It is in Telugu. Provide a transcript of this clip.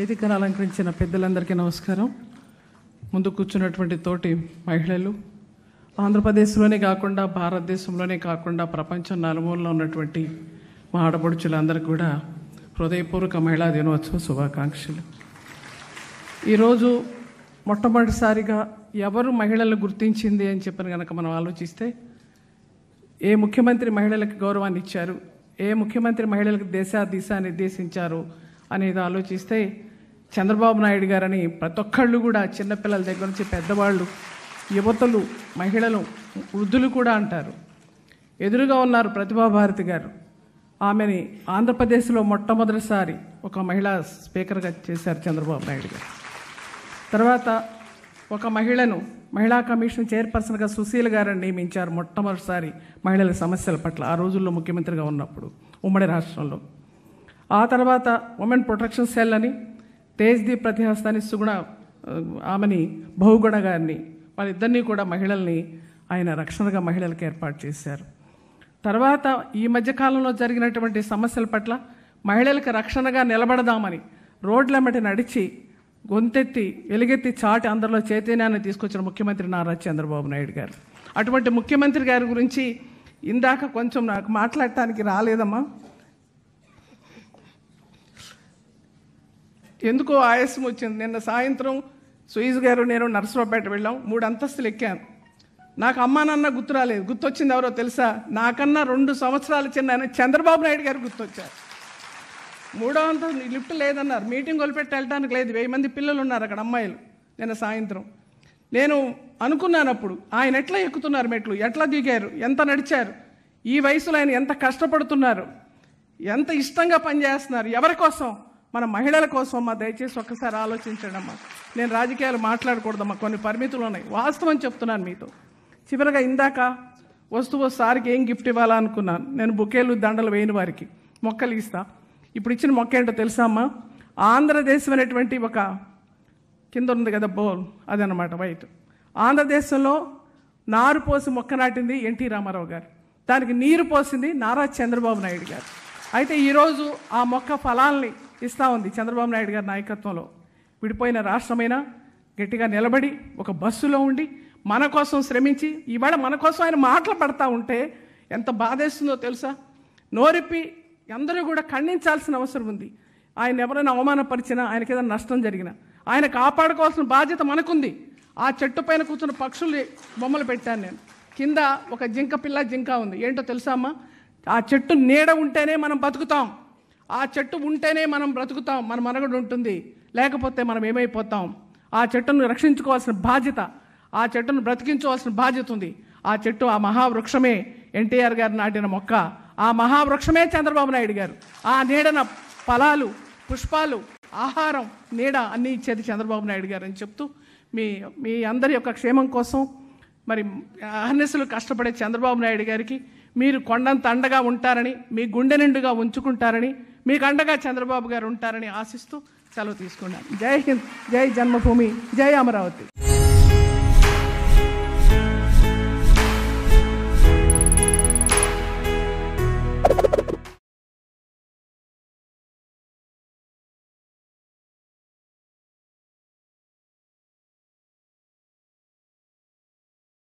వేదికను అలంకరించిన పెద్దలందరికీ నమస్కారం ముందు కూర్చున్నటువంటి తోటి మహిళలు ఆంధ్రప్రదేశ్లోనే కాకుండా భారతదేశంలోనే కాకుండా ప్రపంచం నలుమూలలో ఉన్నటువంటి మా ఆడపడుచులందరికీ కూడా హృదయపూర్వక మహిళా దినోత్సవ శుభాకాంక్షలు ఈరోజు మొట్టమొదటిసారిగా ఎవరు మహిళలు గుర్తించింది అని చెప్పిన కనుక మనం ఆలోచిస్తే ఏ ముఖ్యమంత్రి మహిళలకు గౌరవాన్ని ఇచ్చారు ఏ ముఖ్యమంత్రి మహిళలకు దేశ దిశ నిర్దేశించారు అనేది ఆలోచిస్తే చంద్రబాబు నాయుడు గారని ప్రతి ఒక్కళ్ళు కూడా చిన్నపిల్లల దగ్గర నుంచి పెద్దవాళ్ళు యువతలు మహిళలు వృద్ధులు కూడా అంటారు ఎదురుగా ఉన్నారు ప్రతిభాభారతి గారు ఆమెని ఆంధ్రప్రదేశ్లో మొట్టమొదటిసారి ఒక మహిళా స్పీకర్గా చేశారు చంద్రబాబు నాయుడు గారు తర్వాత ఒక మహిళను మహిళా కమిషన్ చైర్పర్సన్గా సుశీల గారిని నియమించారు మొట్టమొదటిసారి మహిళల సమస్యల పట్ల ఆ రోజుల్లో ముఖ్యమంత్రిగా ఉన్నప్పుడు ఉమ్మడి రాష్ట్రంలో ఆ తర్వాత ఉమెన్ ప్రొటెక్షన్ సెల్ అని తేజ్దీప్ ప్రతిహస్తాన్ని సుగుణ ఆమెని బహుగుణ గారిని వాళ్ళిద్దరినీ కూడా మహిళల్ని ఆయన రక్షణగా మహిళలకు ఏర్పాటు చేశారు తర్వాత ఈ మధ్యకాలంలో జరిగినటువంటి సమస్యల పట్ల మహిళలకు రక్షణగా నిలబడదామని రోడ్ల మటి నడిచి గొంతెత్తి ఎలుగెత్తి చాటి అందరిలో చైతన్యాన్ని తీసుకొచ్చిన ముఖ్యమంత్రి నారా చంద్రబాబు నాయుడు గారు అటువంటి ముఖ్యమంత్రి గారి గురించి ఇందాక కొంచెం నాకు మాట్లాడటానికి రాలేదమ్మా ఎందుకో ఆయాసం వచ్చింది నిన్న సాయంత్రం సుయీజ్ గారు నేను నరసరావుపేట వెళ్ళాం మూడు అంతస్తులు ఎక్కాను నాకు అమ్మా నాన్న గుర్తు రాలేదు గుర్తొచ్చింది ఎవరో తెలుసా నాకన్నా రెండు సంవత్సరాల చిన్న ఆయన చంద్రబాబు నాయుడు గారు గుర్తొచ్చారు మూడో అంత లిఫ్ట్ లేదన్నారు మీటింగ్ వదిలిపెట్టి వెళ్ళడానికి లేదు వెయ్యి మంది పిల్లలు ఉన్నారు అక్కడ అమ్మాయిలు నిన్న సాయంత్రం నేను అనుకున్నాను అప్పుడు ఆయన ఎట్లా ఎక్కుతున్నారు మెట్లు ఎట్లా దిగారు ఎంత నడిచారు ఈ వయసులో ఆయన ఎంత కష్టపడుతున్నారు ఎంత ఇష్టంగా పనిచేస్తున్నారు ఎవరి కోసం మన మహిళల కోసం దయచేసి ఒక్కసారి ఆలోచించండి అమ్మా నేను రాజకీయాలు మాట్లాడకూడదమ్మా కొన్ని పరిమితులు ఉన్నాయి వాస్తవం చెప్తున్నాను మీతో చివరిగా ఇందాక వస్తువు సారికి ఏం గిఫ్ట్ ఇవ్వాలనుకున్నాను అనుకున్నాను నేను బుకేలు దండలు వేయని వారికి మొక్కలు ఇస్తా ఇప్పుడు ఇచ్చిన మొక్క ఏంటో తెలుసా అమ్మా ఆంధ్రదేశం అనేటువంటి ఒక కింద ఉంది కదా బౌల్ అదనమాట వైట్ ఆంధ్రదేశంలో నారు పోసి మొక్క నాటింది ఎన్టీ రామారావు గారు దానికి నీరు పోసింది నారా చంద్రబాబు నాయుడు గారు అయితే ఈరోజు ఆ మొక్క ఫలాల్ని ఇస్తూ ఉంది చంద్రబాబు నాయుడు గారి నాయకత్వంలో విడిపోయిన రాష్ట్రమైన గట్టిగా నిలబడి ఒక బస్సులో ఉండి మన కోసం శ్రమించి ఈవేళ మన కోసం ఆయన మాటలు పడతా ఉంటే ఎంత బాధేస్తుందో తెలుసా నోరిప్పి అందరూ కూడా ఖండించాల్సిన అవసరం ఉంది ఆయన ఎవరైనా అవమానపరిచినా ఆయనకి ఏదైనా నష్టం జరిగినా ఆయన కాపాడుకోవాల్సిన బాధ్యత మనకుంది ఆ చెట్టు పైన కూర్చున్న పక్షులు బొమ్మలు పెట్టాను నేను కింద ఒక జింక పిల్ల జింక ఉంది ఏంటో తెలుసా అమ్మా ఆ చెట్టు నీడ ఉంటేనే మనం బతుకుతాం ఆ చెట్టు ఉంటేనే మనం బ్రతుకుతాం మన మనగడు ఉంటుంది లేకపోతే మనం ఏమైపోతాం ఆ చెట్టును రక్షించుకోవాల్సిన బాధ్యత ఆ చెట్టును బ్రతికించుకోవాల్సిన బాధ్యత ఉంది ఆ చెట్టు ఆ మహావృక్షమే ఎన్టీఆర్ గారు నాటిన మొక్క ఆ మహావృక్షమే చంద్రబాబు నాయుడు గారు ఆ నీడన ఫలాలు పుష్పాలు ఆహారం నీడ అన్నీ ఇచ్చేది చంద్రబాబు నాయుడు గారు అని చెప్తూ మీ మీ అందరి యొక్క క్షేమం కోసం మరి అహర్నిశలు కష్టపడే చంద్రబాబు నాయుడు గారికి మీరు కొండంత అండగా ఉంటారని మీ గుండె నిండుగా ఉంచుకుంటారని మీకు అండగా చంద్రబాబు గారు ఉంటారని ఆశిస్తూ సెలవు తీసుకున్నాను జై హింద్ జై జన్మభూమి జై అమరావతి